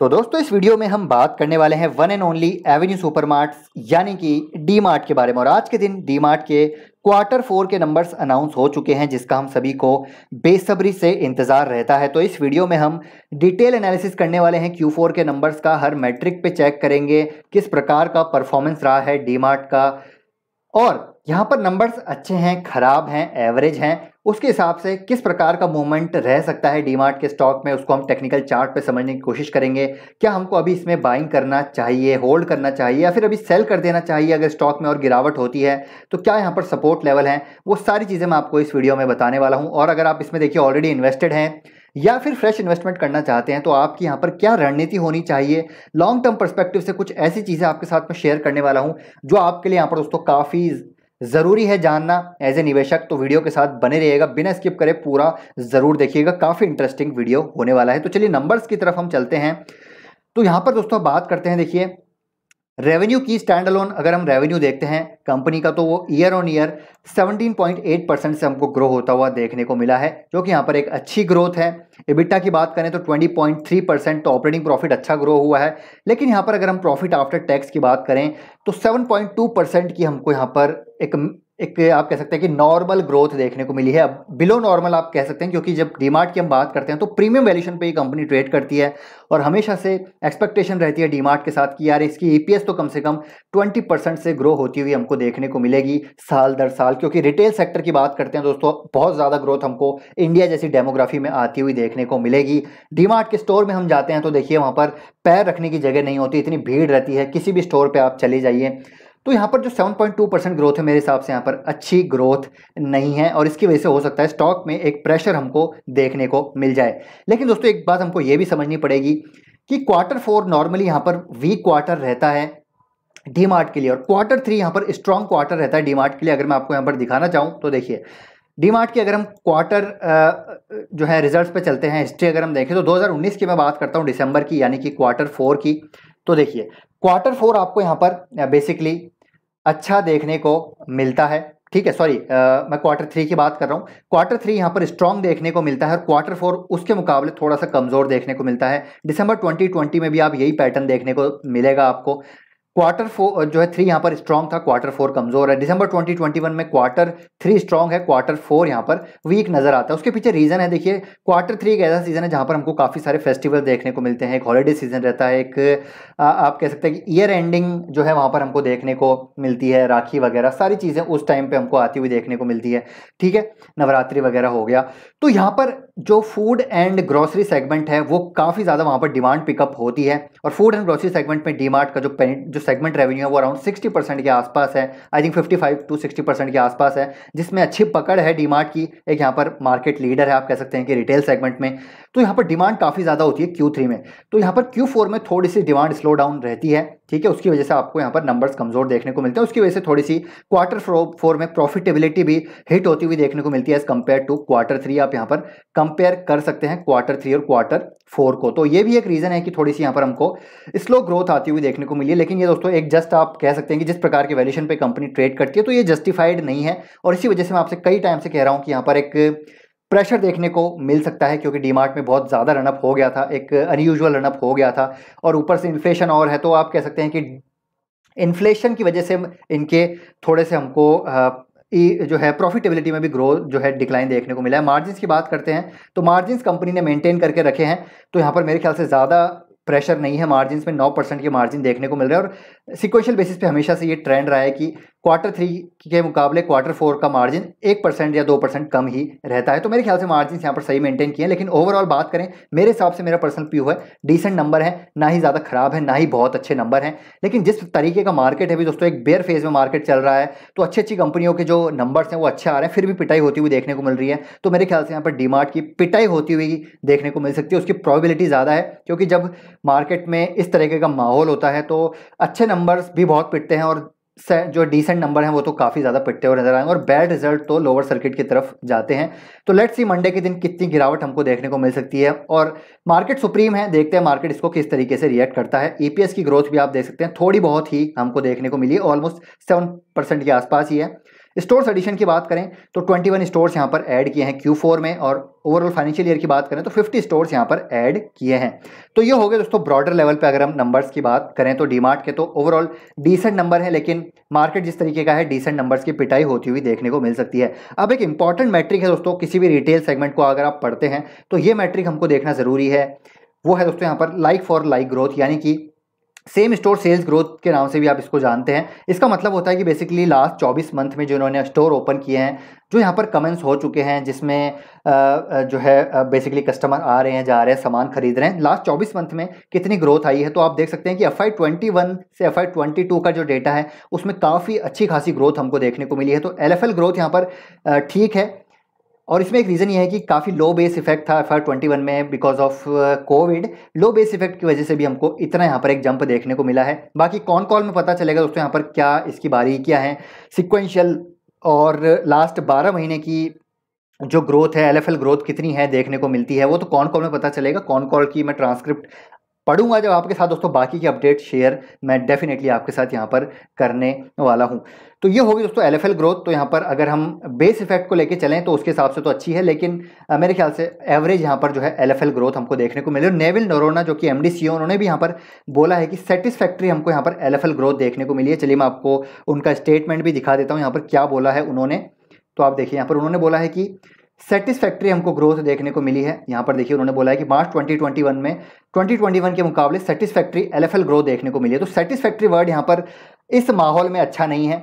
तो दोस्तों इस वीडियो में हम बात करने वाले हैं one and only Avenue Supermart यानी कि डी मार्ट के बारे में और आज के दिन डी मार्ट के क्वार्टर फोर के नंबर्स अनाउंस हो चुके हैं जिसका हम सभी को बेसब्री से इंतज़ार रहता है तो इस वीडियो में हम डिटेल एनालिसिस करने वाले हैं क्यू फोर के नंबर्स का हर मैट्रिक पे चेक करेंगे किस प्रकार का परफॉर्मेंस रहा है डी मार्ट का और यहाँ पर नंबर्स अच्छे हैं खराब हैं एवरेज हैं उसके हिसाब से किस प्रकार का मूवमेंट रह सकता है डीमार्ट के स्टॉक में उसको हम टेक्निकल चार्ट पे समझने की कोशिश करेंगे क्या हमको अभी इसमें बाइंग करना चाहिए होल्ड करना चाहिए या फिर अभी सेल कर देना चाहिए अगर स्टॉक में और गिरावट होती है तो क्या यहाँ पर सपोर्ट लेवल है वो सारी चीज़ें मैं आपको इस वीडियो में बताने वाला हूँ और अगर आप इसमें देखिए ऑलरेडी इन्वेस्टेड हैं या फिर फ्रेश इन्वेस्टमेंट करना चाहते हैं तो आपकी यहाँ पर क्या रणनीति होनी चाहिए लॉन्ग टर्म परस्पेक्टिव से कुछ ऐसी चीज़ें आपके साथ में शेयर करने वाला हूँ जो आपके लिए यहाँ पर दोस्तों काफ़ी ज़रूरी है जानना एज ए निवेशक तो वीडियो के साथ बने रहिएगा बिना स्किप करे पूरा ज़रूर देखिएगा काफ़ी इंटरेस्टिंग वीडियो होने वाला है तो चलिए नंबर्स की तरफ हम चलते हैं तो यहाँ पर दोस्तों बात करते हैं देखिए रेवेन्यू की स्टैंड अलोन अगर हम रेवेन्यू देखते हैं कंपनी का तो वो ईयर ऑन ईयर 17.8 परसेंट से हमको ग्रो होता हुआ देखने को मिला है जो कि यहाँ पर एक अच्छी ग्रोथ है इबिट्टा की बात करें तो 20.3 परसेंट तो ऑपरेटिंग प्रॉफिट अच्छा ग्रो हुआ है लेकिन यहाँ पर अगर हम प्रॉफिट आफ्टर टैक्स की बात करें तो सेवन परसेंट की हमको यहाँ पर एक एक आप कह सकते हैं कि नॉर्मल ग्रोथ देखने को मिली है अब बिलो नॉर्मल आप कह सकते हैं क्योंकि जब डीमार्ट की हम बात करते हैं तो प्रीमियम वैल्यूशन पे ये कंपनी ट्रेड करती है और हमेशा से एक्सपेक्टेशन रहती है डीमार्ट के साथ कि यार इसकी ईपीएस e तो कम से कम 20 परसेंट से ग्रो होती हुई हमको देखने को मिलेगी साल दर साल क्योंकि रिटेल सेक्टर की बात करते हैं दोस्तों बहुत ज़्यादा ग्रोथ हमको इंडिया जैसी डेमोग्राफी में आती हुई देखने को मिलेगी डीमार्ट के स्टोर में हम जाते हैं तो देखिए वहाँ पर पैर रखने की जगह नहीं होती इतनी भीड़ रहती है किसी भी स्टोर पर आप चले जाइए तो यहाँ पर जो 7.2 परसेंट ग्रोथ है मेरे हिसाब से यहाँ पर अच्छी ग्रोथ नहीं है और इसकी वजह से हो सकता है स्टॉक में एक प्रेशर हमको देखने को मिल जाए लेकिन दोस्तों एक बात हमको ये भी समझनी पड़ेगी कि क्वार्टर फोर नॉर्मली यहाँ पर वीक क्वार्टर रहता है डी के लिए और क्वार्टर थ्री यहाँ पर स्ट्रॉन्ग क्वार्टर रहता है डी के लिए अगर मैं आपको यहाँ पर दिखाना चाहूँ तो देखिए डी मार्ट की अगर हम क्वार्टर जो है रिजल्ट्स पे चलते हैं हिस्ट्री अगर हम देखें तो 2019 की मैं बात करता हूँ दिसंबर की यानी कि क्वार्टर फोर की तो देखिए क्वार्टर फोर आपको यहाँ पर बेसिकली अच्छा देखने को मिलता है ठीक है सॉरी मैं क्वार्टर थ्री की बात कर रहा हूँ क्वार्टर थ्री यहाँ पर स्ट्रॉन्ग देखने को मिलता है और क्वार्टर फोर उसके मुकाबले थोड़ा सा कमज़ोर देखने को मिलता है दिसंबर 2020 में भी आप यही पैटर्न देखने को मिलेगा आपको क्वार्टर फोर जो है थ्री यहाँ पर स्ट्रॉन्ग था क्वार्टर फोर कमजोर है दिसंबर 2021 में क्वार्टर थ्री स्ट्रॉन्ग है क्वार्टर फोर यहाँ पर वीक नजर आता है उसके पीछे रीजन है देखिए क्वार्टर थ्री एक ऐसा सीजन है जहाँ पर हमको काफी सारे फेस्टिवल देखने को मिलते हैं एक हॉलीडे सीजन रहता है एक आ, आप कह सकते हैं कि ईयर एंडिंग जो है वहाँ पर हमको देखने को मिलती है राखी वगैरह सारी चीजें उस टाइम पर हमको आती हुई देखने को मिलती है ठीक है नवरात्रि वगैरह हो गया तो यहाँ पर जो फूड एंड ग्रॉसरी सेगमेंट है वो काफी ज्यादा वहाँ पर डिमांड पिकअप होती है और फूड एंड ग्रॉसरी सेगमेंट में डीमार्ट का जो जो सेगमेंट रेवेन्यू है वो अराउंड सिक्सटी परसेंट के आसपास है I think fifty five to sixty percent के आसपास है जिसमें अच्छी पकड़ है डीमार्ट की एक यहाँ पर मार्केट लीडर है आप कह सकते हैं कि रिटेल सेगमेंट में तो यहाँ पर डिमांड काफ़ी ज़्यादा होती है क्यू में तो यहाँ पर क्यू में थोड़ी सी डिमांड स्लो डाउन रहती है ठीक है उसकी वजह से आपको यहाँ पर नंबर्स कमज़ोर देखने को मिलते हैं उसकी वजह से थोड़ी सी क्वार्टर फोर में प्रॉफिटेबिलिटी भी हिट होती हुई देखने को मिलती है as compare to quarter three आप यहाँ पर कंपेयर कर सकते हैं क्वार्टर थ्री और क्वार्टर फोर को तो ये भी एक रीज़न है कि थोड़ी सी यहाँ पर हमको स्लो ग्रोथ आती हुई देखने को मिली है लेकिन ये दोस्तों एक जस्ट आप कह सकते हैं कि जिस प्रकार के वैल्यूशन पर कंपनी ट्रेड करती है तो ये जस्टिफाइड नहीं है और इसी वजह से मैं आपसे कई टाइम से कह रहा हूँ कि यहाँ पर एक प्रेशर देखने को मिल सकता है क्योंकि डीमार्ट में बहुत ज़्यादा रनअप हो गया था एक अनयूजल रनअप हो गया था और ऊपर से इन्फ्लेशन और है तो आप कह सकते हैं कि इन्फ्लेशन की वजह से इनके थोड़े से हमको जो है प्रॉफिटेबिलिटी में भी ग्रोथ जो है डिक्लाइन देखने को मिला है मार्जिन्स की बात करते हैं तो मार्जिन्स कंपनी ने मेंटेन करके रखे हैं तो यहाँ पर मेरे ख्याल से ज़्यादा प्रेशर नहीं है मार्जिन में नौ परसेंट के मार्जिन देखने को मिल रहा है और सिक्वेंशियल बेसिस पे हमेशा से ये ट्रेंड रहा है कि क्वार्टर थ्री के मुकाबले क्वार्टर फोर का मार्जिन एक परसेंट या दो परसेंट कम ही रहता है तो मेरे ख्याल से मार्जिन यहाँ पर सही मेंटेन किए हैं लेकिन ओवरऑल बात करें मेरे हिसाब से मेरा पर्सनल व्यू है डिसेंट नंबर है ना ही ज़्यादा खराब है ना ही बहुत अच्छे नंबर हैं लेकिन जिस तरीके का मार्केट है अभी दोस्तों एक बेयर फेज में मार्केट चल रहा है तो अच्छी अच्छी कंपनियों के जो नंबर्स हैं वो अच्छे आ रहे हैं फिर भी पिटाई होती हुई देखने को मिल रही है तो मेरे ख्याल से यहाँ पर डिमार्ट की पिटाई होती हुई देखने को मिल सकती है उसकी प्रॉबिलिटी ज़्यादा है क्योंकि जब मार्केट में इस तरीके का माहौल होता है तो अच्छे नंबर्स भी बहुत पिटते हैं और जो डिसेंट नंबर हैं वो तो काफ़ी ज़्यादा पिटते हुए नजर आएंगे और बैड रिजल्ट तो लोअर सर्किट की तरफ जाते हैं तो लेट्स सी मंडे के दिन कितनी गिरावट हमको देखने को मिल सकती है और मार्केट सुप्रीम है देखते हैं मार्केट इसको किस तरीके से रिएक्ट करता है ईपीएस e की ग्रोथ भी आप देख सकते हैं थोड़ी बहुत ही हमको देखने को मिली ऑलमोस्ट सेवन परसेंट के आसपास ही है स्टोर्स एडिशन की बात करें तो 21 स्टोर्स यहां पर ऐड किए हैं Q4 में और ओवरऑल फाइनेंशियल ईयर की बात करें तो 50 स्टोर्स यहां पर ऐड किए हैं तो ये हो गए दोस्तों ब्रॉडर लेवल पे अगर हम नंबर्स की बात करें तो डीमार्ट के तो ओवरऑल डिसेंट नंबर है लेकिन मार्केट जिस तरीके का है डिसेंट नंबर्स की पिटाई होती हुई देखने को मिल सकती है अब एक इंपॉर्टेंट मैट्रिक है दोस्तों किसी भी रिटेल सेगमेंट को अगर आप पढ़ते हैं तो ये मैट्रिक हमको देखना ज़रूरी है वो है दोस्तों यहाँ पर लाइक फॉर लाइक ग्रोथ यानी कि सेम स्टोर सेल्स ग्रोथ के नाम से भी आप इसको जानते हैं इसका मतलब होता है कि बेसिकली लास्ट 24 मंथ में जिन्होंने स्टोर ओपन किए हैं जो यहाँ पर कमेंट्स हो चुके हैं जिसमें जो है बेसिकली कस्टमर आ रहे हैं जा रहे हैं सामान खरीद रहे हैं लास्ट 24 मंथ में कितनी ग्रोथ आई है तो आप देख सकते हैं कि एफ आई ट्वेंटी वन से एफ आई ट्वेंटी टू का जो डेटा है उसमें काफ़ी अच्छी खासी ग्रोथ हमको देखने को मिली है तो एल एफ एल ग्रोथ यहाँ पर ठीक है और इसमें एक रीज़न ये है कि काफ़ी लो बेस इफेक्ट था एफ आर ट्वेंटी वन में because of Covid low base effect की वजह से भी हमको इतना यहाँ पर एक जंप देखने को मिला है बाकी कौन कॉल में पता चलेगा दोस्तों यहाँ पर क्या इसकी बारीकियाँ हैं सिक्वेंशियल और लास्ट बारह महीने की जो ग्रोथ है एल ग्रोथ कितनी है देखने को मिलती है वो तो कौन कॉल में पता चलेगा कौन कॉल की मैं ट्रांसक्रिप्ट पढ़ूंगा जब आपके साथ दोस्तों बाकी के अपडेट शेयर मैं डेफिनेटली आपके साथ यहाँ पर करने वाला हूँ तो ये होगी दोस्तों एल ग्रोथ तो यहाँ पर अगर हम बेस इफेक्ट को लेके चलें तो उसके हिसाब से तो अच्छी है लेकिन मेरे ख्याल से एवरेज यहाँ पर जो है एल ग्रोथ हमको देखने को मिली और नेविल नरोना जो कि एम डी e उन्होंने भी यहाँ पर बोला है कि सेटिस्फैक्ट्री हमको यहाँ पर एल ग्रोथ देखने को मिली है चलिए मैं आपको उनका स्टेटमेंट भी दिखा देता हूँ यहाँ पर क्या बोला है उन्होंने तो आप देखिए यहाँ पर उन्होंने बोला है कि सेटिस्फैक्ट्री हमको ग्रोथ देखने को मिली है यहाँ पर देखिए उन्होंने बोला है कि मार्च 2021 में 2021 के मुकाबले सेटिस्फैक्ट्री एलएफएल ग्रोथ देखने को मिली है तो सेटिस्फैक्ट्री वर्ड यहाँ पर इस माहौल में अच्छा नहीं है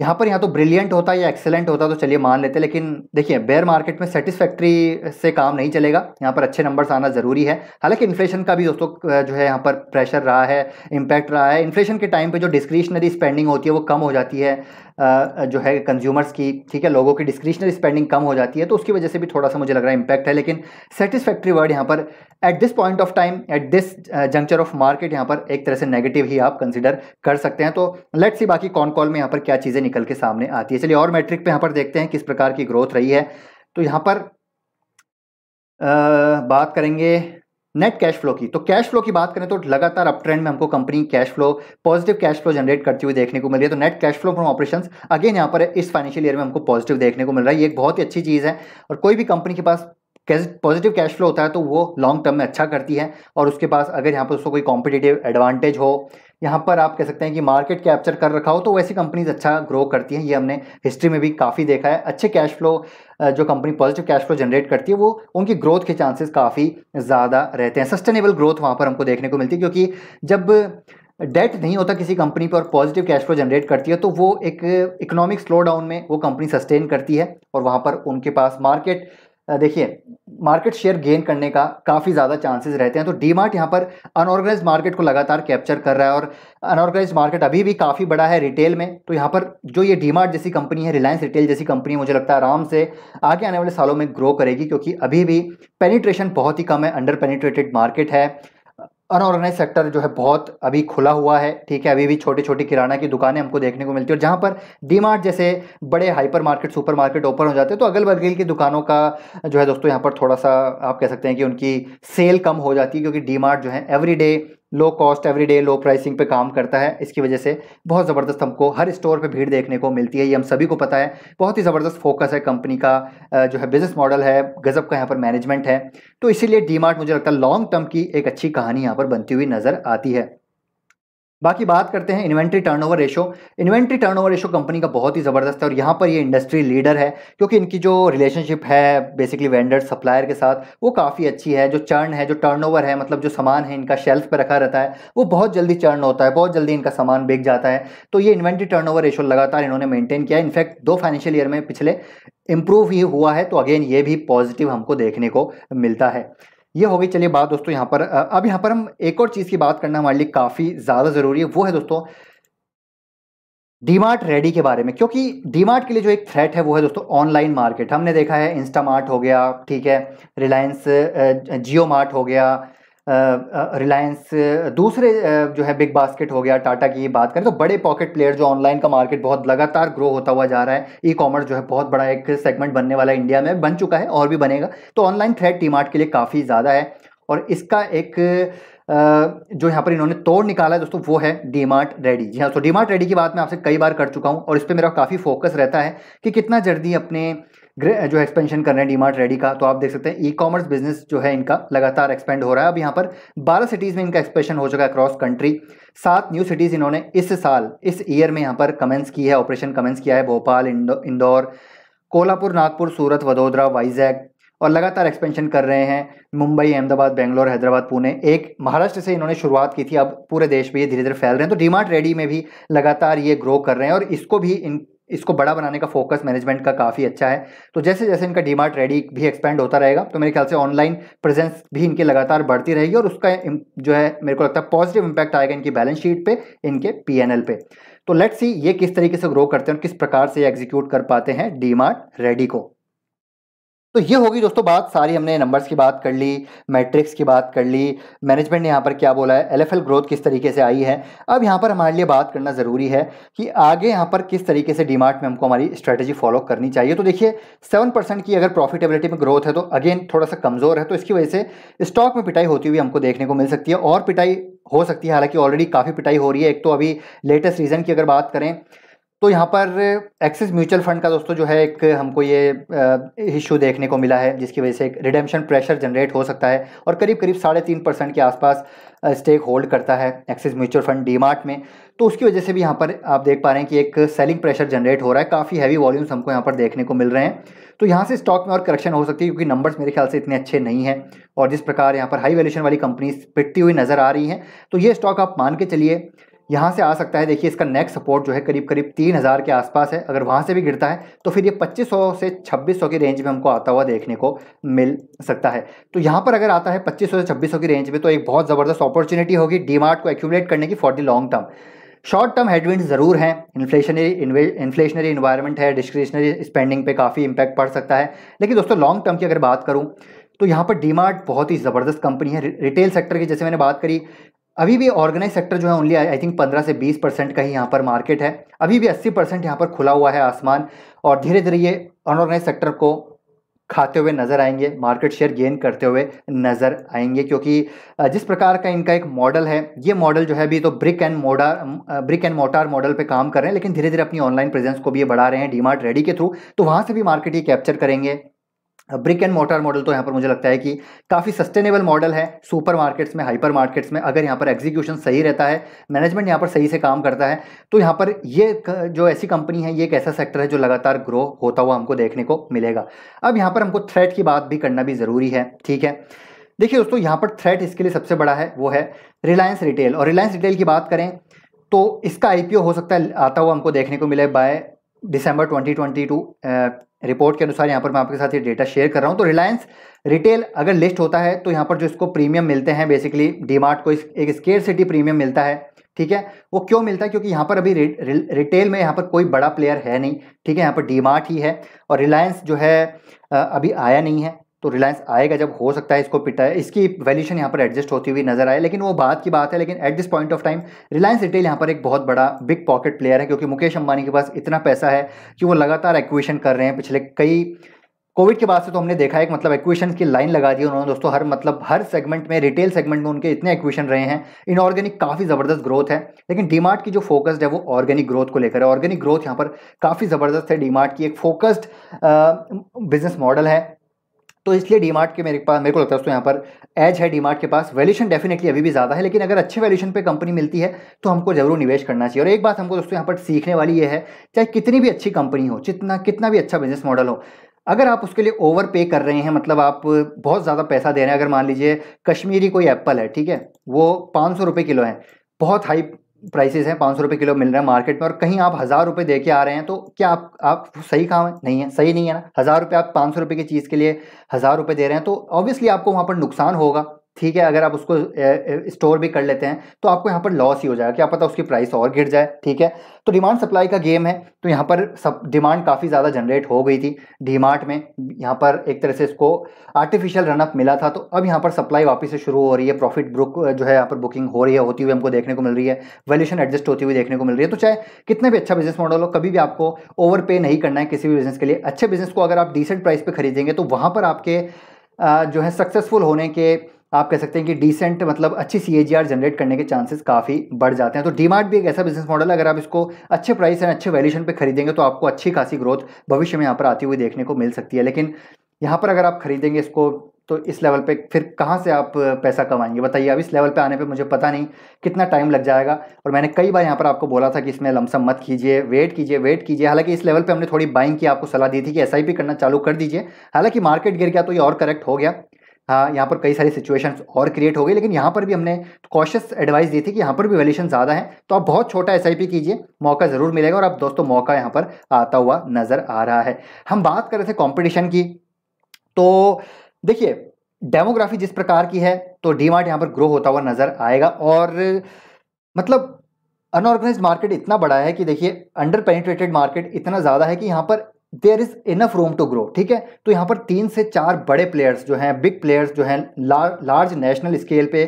यहाँ पर यहाँ तो ब्रिलियंट होता या एक्सेलेंट होता तो चलिए मान लेते लेकिन देखिए बेयर मार्केट में सेटिस्फैक्ट्री से काम नहीं चलेगा यहाँ पर अच्छे नंबर्स आना ज़रूरी है हालांकि इन्फ्लेशन का भी दोस्तों जो है यहाँ पर प्रेशर रहा है इम्पैक्ट रहा है इन्फ्लेशन के टाइम पे जो डिस्क्रिशनरी स्पेंडिंग होती है वो कम हो जाती है जो है कंज्यूमर्स की ठीक है लोगों की डिस्क्रिशनरी स्पेंडिंग कम हो जाती है तो उसकी वजह से भी थोड़ा सा मुझे लग रहा है इंपैक्ट है लेकिन सेटिस्फैक्ट्री वर्ड यहाँ पर at this point of time at this juncture of market यहाँ पर एक तरह से नेगेटिव ही आप कंसिडर कर सकते हैं तो लेट्स सी बाकी कॉन कॉल में यहाँ पर क्या चीज़ें निकल के सामने आती है चलिए और मैट्रिक पर यहाँ पर देखते हैं किस प्रकार की ग्रोथ रही है तो यहाँ पर आ, बात करेंगे नेट कैश फ्लो की तो कैश फ्लो की बात करें तो लगातार अप ट्रेंड में हमको company cash flow positive cash flow generate करती हुई देखने को मिल रही है तो net cash flow from operation again यहाँ पर इस फाइनेंशियल ईयर में हमको पॉजिटिव देखने को मिल रहा है ये एक बहुत ही अच्छी चीज़ है और कोई भी कंपनी के पास पॉजिटिव कैश फ्लो होता है तो वो लॉन्ग टर्म में अच्छा करती है और उसके पास अगर यहाँ पर उसको कोई कॉम्पिटेटिव एडवांटेज हो यहाँ पर आप कह सकते हैं कि मार्केट कैप्चर कर रखा हो तो वैसी कंपनीज अच्छा ग्रो करती हैं ये हमने हिस्ट्री में भी काफ़ी देखा है अच्छे कैश फ्लो जो company positive cash flow generate करती है वो उनकी ग्रोथ के चांसेस काफ़ी ज़्यादा रहते हैं सस्टेनेबल ग्रोथ वहाँ पर हमको देखने को मिलती है क्योंकि जब डेट नहीं होता किसी कंपनी पर पॉजिटिव कैश फ्लो जनरेट करती है तो वो एक इकोनॉमिक स्लो डाउन में वो कंपनी सस्टेन करती है और वहाँ पर उनके पास मार्केट देखिए मार्केट शेयर गेन करने का काफ़ी ज़्यादा चांसेस रहते हैं तो डी मार्ट यहाँ पर अनऑर्गेनाइज मार्केट को लगातार कैप्चर कर रहा है और अनऑर्गेनाइज मार्केट अभी भी काफ़ी बड़ा है रिटेल में तो यहाँ पर जो ये डी मार्ट जैसी कंपनी है रिलायंस रिटेल जैसी कंपनी मुझे लगता है आराम से आगे आने वाले सालों में ग्रो करेगी क्योंकि अभी भी पेनिट्रेशन बहुत ही कम है अंडर पेनिट्रेटेड मार्केट है अनऑर्गेनाइज सेक्टर जो है बहुत अभी खुला हुआ है ठीक है अभी भी छोटी छोटी किराना की दुकानें हमको देखने को मिलती है और जहाँ पर डी मार्ट जैसे बड़े hyper market super market open हो जाते हैं तो अगल बगल की दुकानों का जो है दोस्तों यहाँ पर थोड़ा सा आप कह सकते हैं कि उनकी सेल कम हो जाती है क्योंकि डी मार्ट जो है every low cost everyday low pricing पे काम करता है इसकी वजह से बहुत ज़बरदस्त हमको हर स्टोर पे भीड़ देखने को मिलती है ये हम सभी को पता है बहुत ही ज़बरदस्त फोकस है कंपनी का जो है बिज़नेस मॉडल है गज़ब का यहाँ पर मैनेजमेंट है तो इसीलिए डी मुझे लगता है लॉन्ग टर्म की एक अच्छी कहानी यहाँ पर बनती हुई नज़र आती है बाकी बात करते हैं inventory turnover ratio inventory turnover ratio company का बहुत ही ज़बरदस्त है और यहाँ पर ये इंडस्ट्री लीडर है क्योंकि इनकी जो रिलेशनशिप है बेसिकली वेंडर सप्लायर के साथ वो काफ़ी अच्छी है जो चर्न है जो टर्नओवर है मतलब जो सामान है इनका शेल्फ पर रखा रहता है वो बहुत जल्दी चर्न होता है बहुत जल्दी इनका सामान बिक जाता है तो ये इन्वेंट्री टर्न रेशो लगातार इन्होंने मेनटेन किया है इनफैक्ट दो फाइनेंशियल ईयर में पिछले इम्प्रूव ही हुआ है तो अगेन ये भी पॉजिटिव हमको देखने को मिलता है ये हो गई चलिए बात दोस्तों यहाँ पर अब यहाँ पर हम एक और चीज़ की बात करना हमारे लिए काफ़ी ज़्यादा ज़रूरी है वो है दोस्तों डीमार्ट रेडी के बारे में क्योंकि डीमार्ट के लिए जो एक थ्रेट है वो है दोस्तों ऑनलाइन मार्केट हमने देखा है इंस्टामार्ट हो गया ठीक है रिलायंस जियो मार्ट हो गया रिलायंस दूसरे जो है बिग बास्केट हो गया टाटा की बात करें तो बड़े पॉकेट प्लेयर जो ऑनलाइन का मार्केट बहुत लगातार ग्रो होता हुआ जा रहा है ई कॉमर्स जो है बहुत बड़ा एक सेगमेंट बनने वाला इंडिया में बन चुका है और भी बनेगा तो ऑनलाइन थ्रेड टी के लिए काफ़ी ज़्यादा है और इसका एक जो यहाँ पर इन्होंने तोड़ निकाला है दोस्तों वो है डी मार्ट रेडी जी हाँ तो डी मार्ट रेडी की बात मैं आपसे कई बार कर चुका हूँ और इस पर मेरा काफ़ी फोकस रहता है कि कितना जल्दी अपने जो एक्सपेंशन कर रहे हैं डीमार्ट रेडी का तो आप देख सकते हैं ई कॉमर्स बिजनेस जो है इनका लगातार एक्सपेंड हो रहा है अब यहाँ पर बारह सिटीज़ में इनका एक्सपेंशन हो चुका है अक्रॉस कंट्री सात न्यू सिटीज़ इन्होंने इस साल इस ईयर में यहाँ पर कमेंस की है ऑपरेशन कमेंस किया है भोपाल इंदौर कोल्हापुर नागपुर सूरत वडोदरा वाइजैग और लगातार एक्सपेंशन कर रहे हैं मुंबई अहमदाबाद बेंगलोर हैदराबाद पुणे एक महाराष्ट्र से इन्होंने शुरुआत की थी अब पूरे देश में ये धीरे धीरे फैल रहे हैं तो डीमार्ट रेडी में भी लगातार ये ग्रो कर रहे हैं और इसको भी इन इसको बड़ा बनाने का फोकस मैनेजमेंट का काफ़ी अच्छा है तो जैसे जैसे इनका डी मार्ट रेडी भी एक्सपेंड होता रहेगा तो मेरे ख्याल से ऑनलाइन प्रेजेंस भी इनकी लगातार बढ़ती रहेगी और उसका जो है मेरे को लगता है पॉजिटिव इम्पैक्ट आएगा इनकी बैलेंस शीट पे इनके पी पे तो लेट्स सी ये किस तरीके से ग्रो करते हैं और किस प्रकार से एग्जीक्यूट कर पाते हैं डी मार्ट रेडी को तो ये होगी दोस्तों बात सारी हमने नंबर्स की बात कर ली मैट्रिक्स की बात कर ली मैनेजमेंट ने यहाँ पर क्या बोला है एलएफएल ग्रोथ किस तरीके से आई है अब यहाँ पर हमारे लिए बात करना ज़रूरी है कि आगे यहाँ पर किस तरीके से डीमार्ट में हमको हमारी स्ट्रैटेजी फॉलो करनी चाहिए तो देखिए सेवन परसेंट की अगर प्रॉफिटेबिलिटी में ग्रोथ है तो अगेन थोड़ा सा कमज़ोर है तो इसकी वजह से स्टॉक में पिटाई होती हुई हमको देखने को मिल सकती है और पिटाई हो सकती है हालांकि ऑलरेडी काफ़ी पिटाई हो रही है एक तो अभी लेटेस्ट रीज़न की अगर बात करें तो यहाँ पर एक्सिस म्यूचुअल फंड का दोस्तों जो है एक हमको ये इश्यू देखने को मिला है जिसकी वजह से एक रिडेम्शन प्रेशर जनरेट हो सकता है और करीब करीब साढ़े तीन परसेंट के आसपास स्टेक होल्ड करता है एक्सिस म्यूचुअल फंड डीमार्ट में तो उसकी वजह से भी यहाँ पर आप देख पा रहे हैं कि एक सेलिंग प्रेशर जनरेट हो रहा है काफ़ी हैवी वॉल्यूम्स हमको यहाँ पर देखने को मिल रहे हैं तो यहाँ से स्टॉक में और करेक्शन हो सकती है क्योंकि नंबर्स मेरे ख्याल से इतने अच्छे नहीं हैं और जिस प्रकार यहाँ पर हाई वैल्यूशन वाली कंपनीज पिटती हुई नज़र आ रही हैं तो ये स्टॉक आप मान के चलिए यहाँ से आ सकता है देखिए इसका नेक्स्ट सपोर्ट जो है करीब करीब तीन हज़ार के आसपास है अगर वहाँ से भी गिरता है तो फिर ये पच्चीस सौ से छब्बीस सौ की रेंज में हमको आता हुआ देखने को मिल सकता है तो यहाँ पर अगर आता है पच्चीस सौ से छब्बीस सौ की रेंज में तो एक बहुत ज़बरदस्त अपॉर्चुनिटी होगी डीमार्ट को एक्यूमलेट करने की for the long term short term headwind ज़रूर हैं इन्फ्लेशनरी इन्फ्लेशनरी इन्वायरमेंट है डिस्क्रिशनरी स्पेंडिंग पे काफ़ी इम्पैक्ट पड़ सकता है लेकिन दोस्तों लॉन्ग टर्म की अगर बात करूँ तो यहाँ पर डीमार्ट बहुत ही ज़बरदस्त कंपनी है रिटेल सेक्टर की जैसे मैंने बात करी अभी भी ऑर्गेनाइज सेक्टर जो है ओनली आई थिंक पंद्रह से बीस परसेंट का ही यहाँ पर मार्केट है अभी भी अस्सी परसेंट यहाँ पर खुला हुआ है आसमान और धीरे धीरे ये अनऑर्गेनाइज सेक्टर को खाते हुए नज़र आएंगे मार्केट शेयर गेन करते हुए नज़र आएंगे क्योंकि जिस प्रकार का इनका एक मॉडल है ये मॉडल जो है अभी तो brick and mortar brick and mortar model पे काम कर रहे हैं लेकिन धीरे धीरे अपनी ऑनलाइन प्रेजेंस को भी ये बढ़ा रहे हैं डीमार्ट रेडी के थ्रू तो वहाँ से भी मार्केट ये कैप्चर करेंगे ब्रिक एंड मोटर मॉडल तो यहाँ पर मुझे लगता है कि काफ़ी सस्टेनेबल मॉडल है सुपर मार्केट्स में हाइपर मार्केट्स में अगर यहाँ पर एग्जीक्यूशन सही रहता है मैनेजमेंट यहाँ पर सही से काम करता है तो यहाँ पर ये जो ऐसी कंपनी है ये एक ऐसा सेक्टर है जो लगातार ग्रो होता हुआ हमको देखने को मिलेगा अब यहाँ पर हमको थ्रेट की बात भी करना भी ज़रूरी है ठीक है देखिए दोस्तों यहाँ पर थ्रेट इसके लिए सबसे बड़ा है वो है रिलायंस रिटेल और रिलायंस रिटेल की बात करें तो इसका आईपीओ हो सकता है आता हुआ हमको देखने को मिले बाय दिसंबर 2022 रिपोर्ट के अनुसार यहाँ पर मैं आपके साथ ये डेटा शेयर कर रहा हूँ तो रिलायंस रिटेल अगर लिस्ट होता है तो यहाँ पर जो इसको प्रीमियम मिलते हैं बेसिकली डीमार्ट को एक स्केयर सिटी प्रीमियम मिलता है ठीक है वो क्यों मिलता है क्योंकि यहाँ पर अभी रिटेल में यहाँ पर कोई बड़ा प्लेयर है नहीं ठीक है यहाँ पर डीमार्ट ही है और रिलायंस जो है अभी आया नहीं है तो रिलायंस आएगा जब हो सकता है इसको पिटा है इसकी वैल्यूशन यहाँ पर एडजस्ट होती हुई नजर आए लेकिन वो बात की बात है लेकिन at this point of time Reliance Retail यहाँ पर एक बहुत बड़ा बिग पॉकेट प्लेयर है क्योंकि मुकेश अंबानी के पास इतना पैसा है कि वो लगातार एक्विशन कर रहे हैं पिछले कई कोविड के बाद से तो हमने देखा है एक मतलब एक्विशन की लाइन लगा दी उन्होंने दोस्तों हर मतलब हर सेगमेंट में रिटेल सेगमेंट में उनके इतने एक्विशन रहे हैं इनऑर्गेनिक काफ़ी ज़बरदस्त ग्रोथ है लेकिन डीमार्ट की जो फोकस्ड है वो ऑर्गेनिक ग्रोथ को लेकर है ऑर्गेनिक ग्रोथ यहाँ पर काफ़ी ज़बरदस्त है डीमार्ट की एक फोकस्ड बिजनेस मॉडल है तो इसलिए डीमार्ट के मेरे पास मेरे को लगता है दोस्तों यहाँ पर एज है डीमार्ट के पास वैल्यूशन डेफिनेटली अभी भी ज़्यादा है लेकिन अगर अच्छे वैल्यूशन पे कंपनी मिलती है तो हमको जरूर निवेश करना चाहिए और एक बात हमको दोस्तों यहाँ पर सीखने वाली ये है चाहे कितनी भी अच्छी कंपनी हो जितना कितना भी अच्छा बिजनेस मॉडल हो अगर आप उसके लिए ओवर पे कर रहे हैं मतलब आप बहुत ज़्यादा पैसा दे रहे हैं अगर मान लीजिए कश्मीरी कोई एप्पल है ठीक है वो पाँच सौ रुपये किलो है बहुत हाई प्राइसेस हैं पाँच सौ रुपये किलो मिल रहे हैं मार्केट में और कहीं आप हज़ार रुपये दे के आ रहे हैं तो क्या आप आप सही काम है नहीं है सही नहीं है ना हज़ार रुपये आप पाँच सौ रुपये की चीज़ के लिए हज़ार रुपये दे रहे हैं तो ऑब्वियसली आपको वहाँ पर नुकसान होगा ठीक है अगर आप उसको स्टोर भी कर लेते हैं तो आपको यहाँ पर लॉस ही हो जाएगा क्या पता उसकी प्राइस और गिर जाए ठीक है तो डिमांड सप्लाई का गेम है तो यहाँ पर सब डिमांड काफ़ी ज़्यादा जनरेट हो गई थी डीमार्ट में यहाँ पर एक तरह से इसको आर्टिफिशियल रनअप मिला था तो अब यहाँ पर सप्लाई वापस से शुरू हो रही है प्रॉफिट ब्रुक जो है यहाँ पर बुकिंग हो रही है होती हुई हमको देखने को मिल रही है वैल्यूशन एडजस्ट होती हुई देखने को मिल रही है तो चाहे कितने भी अच्छा बिजनेस मॉडल हो कभी भी आपको ओवर पे नहीं करना है किसी भी बिजनेस के लिए अच्छे बिजनेस को अगर आप डिसेंट प्राइस पर खरीदेंगे तो वहाँ पर आपके जो है सक्सेसफुल होने के आप कह सकते हैं कि डिसेंट मतलब अच्छी सी जनरेट करने के चांसेस काफ़ी बढ़ जाते हैं तो डीमार्ट भी एक ऐसा बिजनेस मॉडल है अगर आप इसको अच्छे प्राइस एंड अच्छे वैल्यूशन पे खरीदेंगे तो आपको अच्छी खासी ग्रोथ भविष्य में यहाँ पर आती हुई देखने को मिल सकती है लेकिन यहाँ पर अगर आप खरीदेंगे इसको तो इस लेवल पे फिर कहाँ से आप पैसा कमाएंगे बताइए अब इस लेवल पे आने पे मुझे पता नहीं कितना टाइम लग जाएगा और मैंने कई बार यहाँ पर आपको बोला था कि इसमें लमसम मत कीजिए वेट कीजिए वेट कीजिए हालांकि इस लेवल पे हमने थोड़ी बाइंग की आपको सलाह दी थी कि एस करना चालू कर दीजिए हालांकि मार्केट गिर गया तो ये और करेक्ट हो गया हाँ यहाँ पर कई सारी सिचुएशंस और क्रिएट हो गई लेकिन यहाँ पर भी हमने कॉशियस एडवाइस दी थी कि यहाँ पर भी वैल्यूशन ज़्यादा है तो आप बहुत छोटा एस कीजिए मौका ज़रूर मिलेगा और आप दोस्तों मौका यहाँ पर आता हुआ नज़र आ रहा है हम बात कर रहे थे कॉम्पिटिशन की तो देखिए डेमोग्राफी जिस प्रकार की है तो डी मार्ट यहाँ पर ग्रो होता हुआ नज़र आएगा और मतलब अनऑर्गेनाइज मार्केट इतना बड़ा है कि देखिए अंडर पेनिट्रेटेड मार्केट इतना ज़्यादा है कि यहाँ पर there is enough room to grow ठीक है तो यहाँ पर तीन से चार बड़े प्लेयर्स जो हैं बिग प्लेयर्स जो हैं लार, लार्ज नेशनल स्केल पे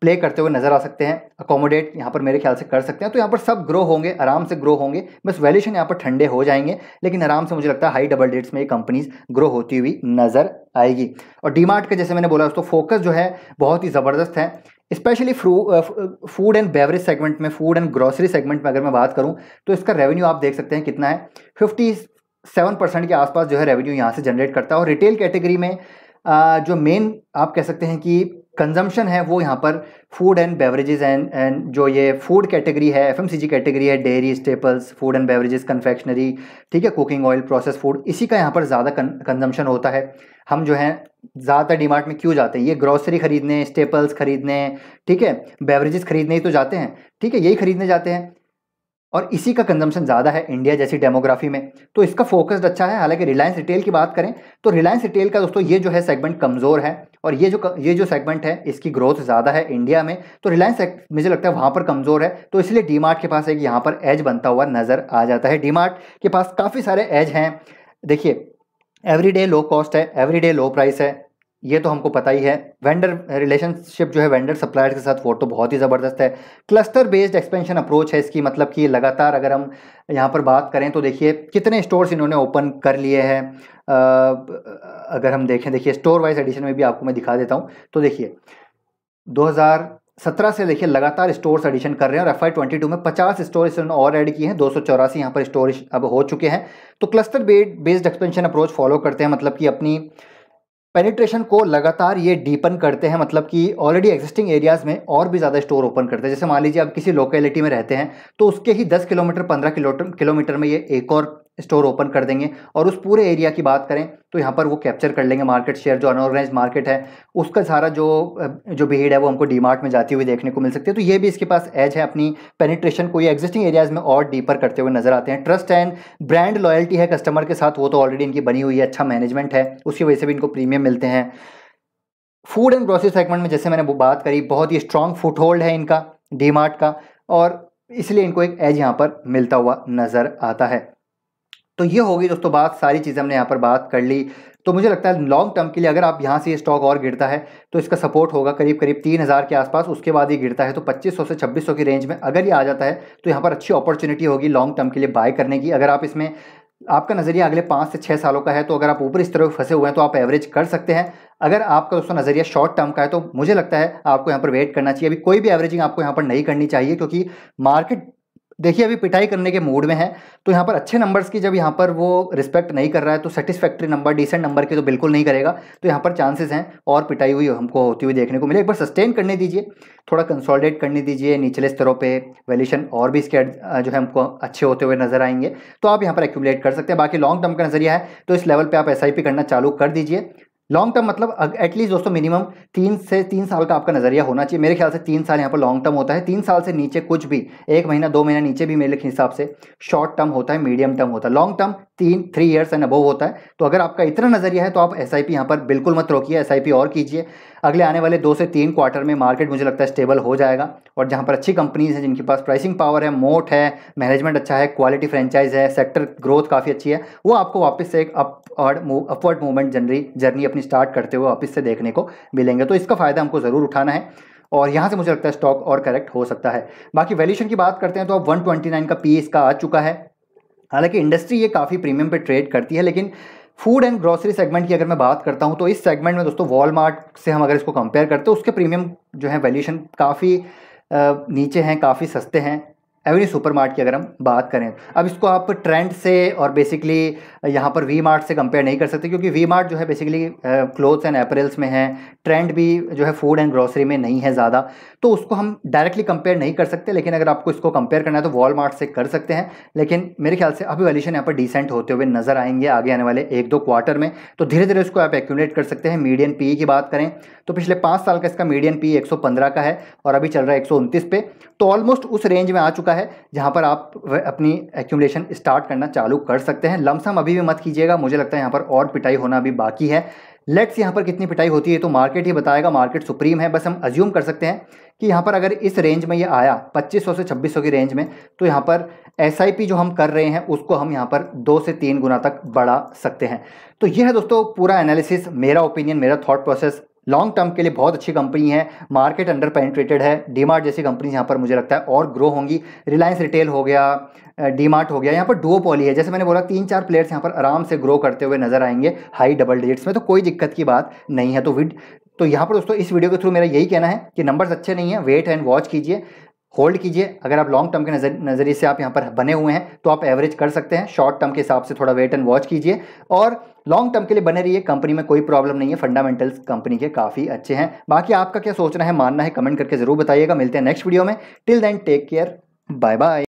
प्ले करते हुए नजर आ सकते हैं अकोमोडेट यहाँ पर मेरे ख्याल से कर सकते हैं तो यहाँ पर सब ग्रो होंगे आराम से ग्रो होंगे बस वैल्यूशन यहाँ पर ठंडे हो जाएंगे लेकिन आराम से मुझे लगता है हाई डबल डेट्स में ये कंपनीज ग्रो होती हुई नजर आएगी और डीमार्ट का जैसे मैंने बोला दोस्तों फोकस जो है बहुत ही ज़बरदस्त है specially food and beverage segment में फूड एंड ग्रॉसरी सेगमेंट में अगर मैं बात करूं तो इसका रेवेन्यू आप देख सकते हैं कितना है फिफ्टी सेवन परसेंट के आसपास जो है रेवेन्यू यहाँ से जनरेट करता है और रिटेल कैटेगरी में जो मेन आप कह सकते हैं कि कंजम्पशन है वो यहाँ पर food and beverages and and जो ये फूड कैटेगरी है एफ कैटेगरी है dairy staples food and beverages confectionery ठीक है कुकिंग ऑयल प्रोसेस फूड इसी का यहाँ पर ज़्यादा कंजम्पशन होता है हम जो है ज़्यादातर डिमांड में क्यों जाते हैं ये ग्रॉसरी खरीदने स्टेपल्स खरीदने ठीक है बेवरेजेस खरीदने ही तो जाते हैं ठीक है यही खरीदने जाते हैं और इसी का कंजम्पशन ज़्यादा है इंडिया जैसी डेमोग्राफी में तो इसका फोकस्ड अच्छा है हालांकि रिलायंस रिटेल की बात करें तो रिलायंस रिटेल का दोस्तों ये जो है सेगमेंट कमज़ोर है और ये जो ये जो सेगमेंट है इसकी ग्रोथ ज़्यादा है इंडिया में तो रिलायंस मुझे लगता है वहाँ पर कमज़ोर है तो इसलिए डी के पास एक यहाँ पर एज बनता हुआ नज़र आ जाता है डी के पास काफ़ी सारे एज हैं देखिए एवरीडे लो कॉस्ट है एवरीडे लो प्राइस है ये तो हमको पता ही है वेंडर रिलेशनशिप जो है वेंडर सप्लायर के साथ वो तो बहुत ही ज़बरदस्त है क्लस्टर बेस्ड एक्सपेंशन अप्रोच है इसकी मतलब कि लगातार अगर हम यहाँ पर बात करें तो देखिए कितने स्टोर्स इन्होंने ओपन कर लिए हैं अगर हम देखें देखिए स्टोर वाइज एडिशन में भी आपको मैं दिखा देता हूँ तो देखिए सत्रह से देखिए लगातार स्टोर्स एडिशन कर रहे हैं और एफ आई में पचास स्टोर इन्होंने और ऐड किए हैं दो सौ चौरासी यहाँ पर स्टोर अब हो चुके हैं तो cluster based expansion approach follow करते हैं मतलब कि अपनी पेनिट्रेशन को लगातार ये डीपन करते हैं मतलब कि ऑलरेडी एग्जिस्टिंग एरियाज़ में और भी ज़्यादा स्टोर ओपन करते हैं जैसे मान लीजिए आप किसी लोकेलिटी में रहते हैं तो उसके ही 10 किलोमीटर 15 किलोमीटर में ये एक और स्टोर ओपन कर देंगे और उस पूरे एरिया की बात करें तो यहाँ पर वो कैप्चर कर लेंगे मार्केट शेयर जो अनऑर्गेनाइज मार्केट है उसका सारा जो जो भीड़ है वो हमको डी मार्ट में जाती हुई देखने को मिल सकती है तो ये भी इसके पास एज है अपनी पेनिट्रेशन को ये एग्जिस्टिंग एरियाज में और डीपर करते हुए नजर आते हैं ट्रस्ट एंड ब्रांड लॉयल्टी है कस्टमर के साथ वो तो ऑलरेडी इनकी बनी हुई है अच्छा मैनेजमेंट है उसकी वजह से भी इनको प्रीमियम मिलते हैं फूड एंड ग्रोसरी सेगमेंट में जैसे मैंने वो बात करी बहुत ही स्ट्रॉन्ग फुट होल्ड है इनका डी मार्ट का और इसलिए इनको एक एज यहाँ पर मिलता हुआ नज़र आता है तो ये होगी दोस्तों बात सारी चीज़ें हमने यहाँ पर बात कर ली तो मुझे लगता है लॉन्ग टर्म के लिए अगर आप यहाँ से ये स्टॉक और गिरता है तो इसका सपोर्ट होगा करीब करीब तीन हज़ार के आसपास उसके बाद ये गिरता है तो 2500 से 2600 की रेंज में अगर ये आ जाता है तो यहाँ पर अच्छी अपॉर्चुनिटी होगी लॉन्ग टर्म के लिए बाय करने की अगर आप इसमें आपका नज़रिया अगले पाँच से छः सालों का है तो अगर आप ऊपर इस तरह फंसे हुए हैं तो आप एवरेज कर सकते हैं अगर आपका दोस्तों नज़रिया शॉर्ट टर्म का है तो मुझे लगता है आपको यहाँ पर वेट करना चाहिए अभी कोई भी एवरेजिंग आपको यहाँ पर नहीं करनी चाहिए क्योंकि मार्केट देखिए अभी पिटाई करने के मूड में है तो यहाँ पर अच्छे नंबर्स की जब यहाँ पर वो रिस्पेक्ट नहीं कर रहा है तो सेटिस्फैक्ट्री नंबर डिसेंट नंबर के तो बिल्कुल नहीं करेगा तो यहाँ पर चांसेस हैं और पिटाई हुई हमको होती हुई देखने को मिले एक बार सस्टेन करने दीजिए थोड़ा कंसोलिडेट करने दीजिए निचले स्तरों पर वैल्यूशन और भी इसके जो है हमको अच्छे होते हुए नजर आएंगे तो आप यहाँ पर एक्यूमलेट कर सकते हैं बाकी लॉन्ग टर्म का नजरिया है तो इस लेवल पर आप एस करना चालू कर दीजिए लॉन्ग टर्म मतलब एटलीस्ट दोस्तों मिनिमम तीन से तीन साल का आपका नजरिया होना चाहिए मेरे ख्याल से तीन साल यहाँ पर लॉन्ग टर्म होता है तीन साल से नीचे कुछ भी एक महीना दो महीना नीचे भी मेरे हिसाब से शॉर्ट टर्म होता है मीडियम टर्म होता है लॉन्ग टर्म तीन थ्री ईयर्स एंड अबव होता है तो अगर आपका इतना नजरिया है तो आप एस आई यहाँ पर बिल्कुल मत रोकिए एस और कीजिए अगले आने वाले दो से तीन क्वार्टर में मार्केट मुझे लगता है स्टेबल हो जाएगा और जहाँ पर अच्छी कंपनीज़ हैं जिनके पास प्राइसिंग पावर है मोट है मैनेजमेंट अच्छा है क्वालिटी फ्रेंचाइज है सेक्टर ग्रोथ काफ़ी अच्छी है वो आपको वापस से एक अपर्ड अपवर्ड मूवमेंट जनरी जर्नी अपनी स्टार्ट करते हुए वापस से देखने को मिलेंगे तो इसका फ़ायदा हमको ज़रूर उठाना है और यहाँ से मुझे लगता है स्टॉक और करेक्ट हो सकता है बाकी वैल्यूशन की बात करते हैं तो अब वन का पी इसका आ चुका है हालांकि इंडस्ट्री ये काफ़ी प्रीमियम पे ट्रेड करती है लेकिन फूड एंड ग्रॉसरी सेगमेंट की अगर मैं बात करता हूँ तो इस सेगमेंट में दोस्तों वॉलमार्ट से हम अगर इसको कंपेयर करते हैं तो उसके प्रीमियम जो है वैल्यूशन काफ़ी नीचे हैं काफ़ी सस्ते हैं सुपर सुपरमार्ट की अगर हम बात करें अब इसको आप ट्रेंड से और बेसिकली यहाँ पर वी मार्ट से कंपेयर नहीं कर सकते क्योंकि वी मार्ट जो है बेसिकली क्लोथ्स एंड अप्रेल्स में है ट्रेंड भी जो है फूड एंड ग्रॉसरी में नहीं है ज़्यादा तो उसको हम डायरेक्टली कंपेयर नहीं कर सकते लेकिन अगर आपको इसको कंपेयर करना है तो वॉल से कर सकते हैं लेकिन मेरे ख्याल से अभी वैल्यूशन यहाँ पर डिसेंट होते हुए नज़र आएंगे आगे आने वाले एक दो क्वार्टर में तो धीरे धीरे उसको आप एक्यूमलेट कर सकते हैं मीडियन पी की बात करें तो पिछले पाँच साल का इसका मीडियन पी एक का है और अभी चल रहा है एक पे तो ऑलमोस्ट उस रेंज में आ चुका है होता है जहाँ पर आप अपनी एक्यूमलेशन स्टार्ट करना चालू कर सकते हैं लमसम अभी भी मत कीजिएगा मुझे लगता है यहाँ पर और पिटाई होना अभी बाकी है लेट्स यहाँ पर कितनी पिटाई होती है तो मार्केट ही बताएगा मार्केट सुप्रीम है बस हम अज्यूम कर सकते हैं कि यहाँ पर अगर इस रेंज में ये आया 2500 से 2600 की रेंज में तो यहाँ पर एस जो हम कर रहे हैं उसको हम यहाँ पर दो से तीन गुना तक बढ़ा सकते हैं तो ये है दोस्तों पूरा एनालिसिस मेरा ओपिनियन मेरा थॉट प्रोसेस लॉन्ग टर्म के लिए बहुत अच्छी कंपनी है मार्केट अंडर पेनिट्रेटेड है डीमार्ट जैसी कंपनी यहाँ पर मुझे लगता है और ग्रो होंगी रिलायंस रिटेल हो गया डीमार्ट हो गया यहाँ पर पॉली है जैसे मैंने बोला तीन चार प्लेयर्स यहाँ पर आराम से ग्रो करते हुए नजर आएंगे हाई डबल डिजिट्स में तो कोई दिक्कत की बात नहीं है तो विड तो यहाँ पर दोस्तों इस वीडियो के थ्रू मेरा यही कहना है कि नंबर्स अच्छे नहीं है वेट एंड वॉच कीजिए होल्ड कीजिए अगर आप लॉन्ग टर्म के नजर नज़रिए से आप यहाँ पर बने हुए हैं तो आप एवरेज कर सकते हैं शॉर्ट टर्म के हिसाब से थोड़ा वेट एंड वॉच कीजिए और लॉन्ग टर्म के लिए बने रहिए कंपनी में कोई प्रॉब्लम नहीं है फंडामेंटल्स कंपनी के काफ़ी अच्छे हैं बाकी आपका क्या सोचना है मानना है कमेंट करके ज़रूर बताइएगा मिलते हैं नेक्स्ट वीडियो में till then take care bye bye